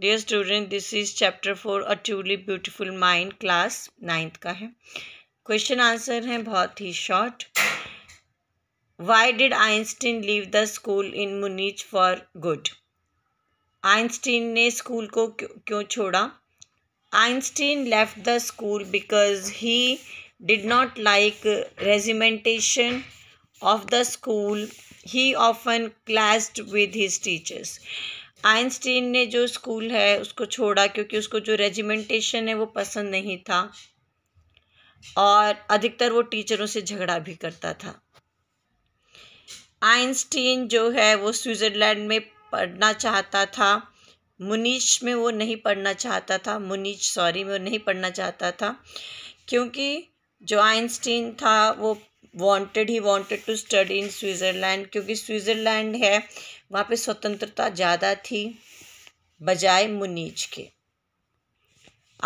Dear student this is chapter four a truly beautiful mind class ninth का है question answer है बहुत ही short why did Einstein leave the school in Munich for good Einstein ने school को क्यों छोड़ा Einstein left the school because he did not like regimentation of the school he often clashed with his teachers Einstein ने जो school है उसको छोड़ा क्योंकि उसको जो रेजिमेंटेशन है वो पसंद नहीं था और अधिकतर वो टीचरों से झगड़ा भी करता था आइंस्टीन जो है वो स्विट्ज़रलैंड में पढ़ना चाहता था मुनीच में वो नहीं पढ़ना चाहता था मुनीच सॉरी में वो नहीं पढ़ना चाहता था क्योंकि जो आइंस्टीन था वो wanted he wanted to study in Switzerland क्योंकि स्विट्ज़रलैंड है वहाँ पे स्वतंत्रता ज़्यादा थी बजाय मुनीच के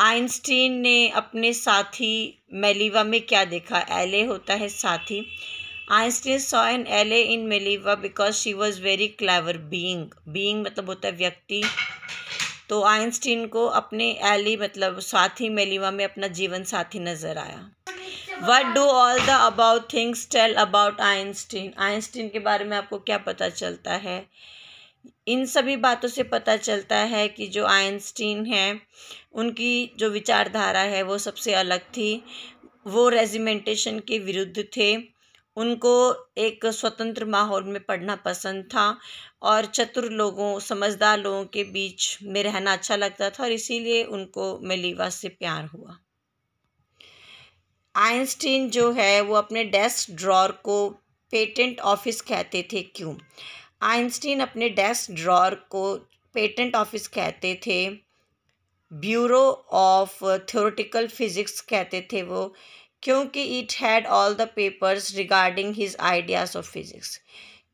आइंस्टीन ने अपने साथी मेलिवा में क्या देखा एले होता है साथी Einstein saw an ally in Mileva because she was very clever being being मतलब होता है व्यक्ति तो आइंस्टीन को अपने एली मतलब साथी मेलिवा में अपना जीवन साथी नजर आया what do all the about things tell about Einstein Einstein के बारे में आपको क्या पता चलता है इन सभी बातों से पता चलता है कि जो आइंस्टीन है उनकी जो विचारधारा है वो सबसे अलग थी वो रेजिमेंटेशन के विरुद्ध थे उनको एक स्वतंत्र माहौल में पढ़ना पसंद था और चतुर लोगों समझदार लोगों के बीच में रहना अच्छा लगता था और इसीलिए उनको मेलीवा से प्यार हुआ आइंस्टीन जो है वो अपने डेस्क ड्रॉर को पेटेंट ऑफिस कहते थे क्यों आइंस्टीन अपने डेस्क ड्रॉर को पेटेंट ऑफिस कहते थे ब्यूरो ऑफ थ्योरेटिकल फिजिक्स कहते थे वो क्योंकि it had all the papers regarding his ideas of physics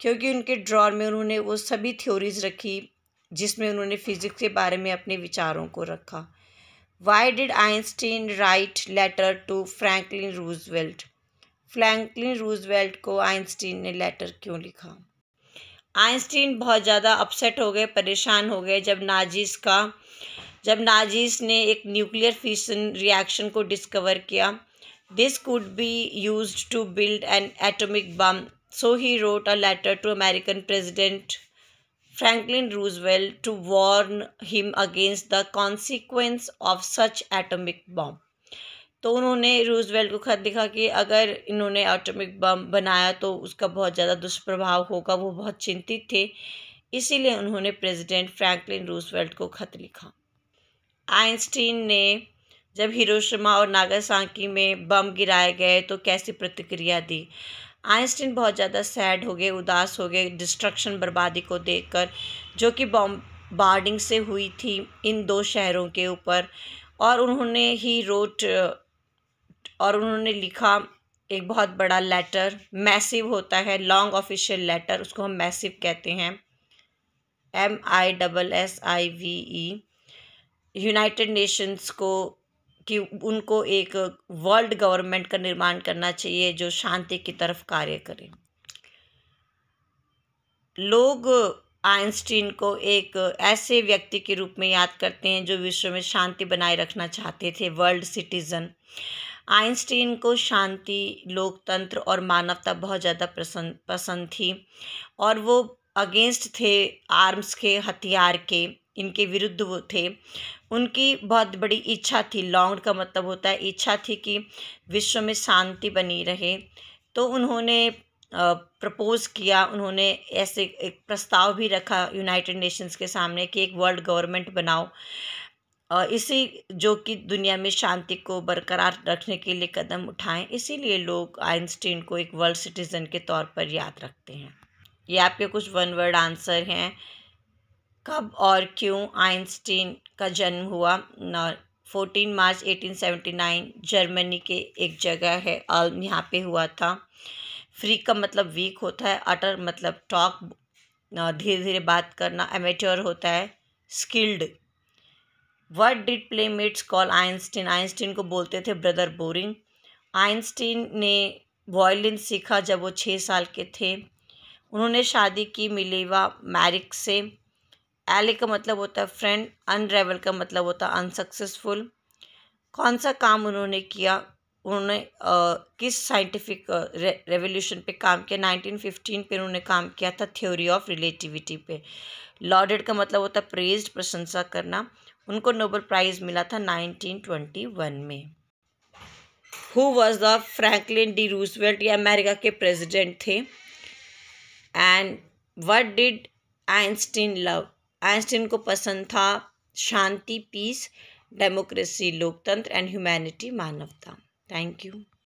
क्योंकि उनके ड्रॉर में उन्होंने वो सभी थ्योरीज़ रखी जिसमें उन्होंने फ़िज़िक्स के बारे में अपने विचारों को रखा why did Einstein write letter to Franklin Roosevelt Franklin Roosevelt को आइंस्टीन ने लेटर क्यों लिखा आइंस्टीन बहुत ज़्यादा अपसेट हो गए परेशान हो गए जब नाजिस का जब नाजिस ने एक न्यूक्लियर फीसन रिएक्शन को डिस्कवर किया this could be use to build an atomic bomb so he wrote a letter to American president Franklin Roosevelt to warn him against the consequence of such atomic bomb. तो उन्होंने Roosevelt को खत लिखा कि अगर इन्होंने atomic bomb बनाया तो उसका बहुत ज़्यादा दुष्प्रभाव होगा वो बहुत चिंतित थे इसीलिए उन्होंने प्रेसिडेंट फ्रैंकलिन रूजवेल्ट को खत लिखा आइंस्टीन ने जब हिरोशिमा और नागासाकी में बम गिराए गए तो कैसी प्रतिक्रिया दी आइंस्टीन बहुत ज़्यादा सैड हो गए उदास हो गए डिस्ट्रक्शन बर्बादी को देखकर जो कि बॉम्बार्डिंग से हुई थी इन दो शहरों के ऊपर और उन्होंने ही रोट और उन्होंने लिखा एक बहुत बड़ा लेटर मैसिव होता है लॉन्ग ऑफिशियल लेटर उसको हम मैसिव कहते हैं M I double S I V E United Nations को कि उनको एक वर्ल्ड गवर्नमेंट का निर्माण करना चाहिए जो शांति की तरफ कार्य करे लोग आइंस्टीन को एक ऐसे व्यक्ति के रूप में याद करते हैं जो विश्व में शांति बनाए रखना चाहते थे वर्ल्ड सिटीज़न आइंस्टीन को शांति लोकतंत्र और मानवता बहुत ज़्यादा पसंद पसंद थी और वो अगेंस्ट थे आर्म्स के हथियार के इनके विरुद्ध वो थे उनकी बहुत बड़ी इच्छा थी लॉन्ग का मतलब होता है इच्छा थी कि विश्व में शांति बनी रहे तो उन्होंने प्रपोज़ किया उन्होंने ऐसे एक प्रस्ताव भी रखा यूनाइटेड नेशंस के सामने कि एक वर्ल्ड गवर्नमेंट बनाओ और इसी जो कि दुनिया में शांति को बरकरार रखने के लिए कदम उठाएं इसीलिए लोग आइंस्टीन को एक वर्ल्ड सिटीज़न के तौर पर याद रखते हैं ये आपके कुछ वन वर्ड आंसर हैं कब और क्यों आइंस्टीन का जन्म हुआ और 14 मार्च 1879 जर्मनी के एक जगह है आल्म यहाँ पे हुआ था फ्री का मतलब वीक होता है अटर मतलब टॉक धीरे धीरे बात करना एमेच्योर होता है skilled what did play mates call Einstein Einstein को बोलते थे ब्रदर बोरिंग आइंस्टीन ने वॉयलिन सीखा जब वो छः साल के थे उन्होंने शादी की मिलेवा मैरिक से एले का मतलब होता है फ्रेंड अनरेवल का मतलब होता है अनसक्सेसफुल कौन सा काम उन्होंने किया उन्होंने किस साइंटिफिक रेवोल्यूशन पे काम किया 1915 पे उन्होंने काम किया था थ्योरी ऑफ रिलेटिविटी पे लॉडेड का मतलब होता है प्रेज्ड प्रशंसा करना उनको नोबल प्राइज़ मिला था 1921 में who was the Franklin D Roosevelt ये अमेरिका के प्रेसिडेंट थे and what did Einstein love Einstein को पसंद था शांति पीस डेमोक्रेसी लोकतंत्र एंड ह्यूमैनिटी मानवता थैंक यू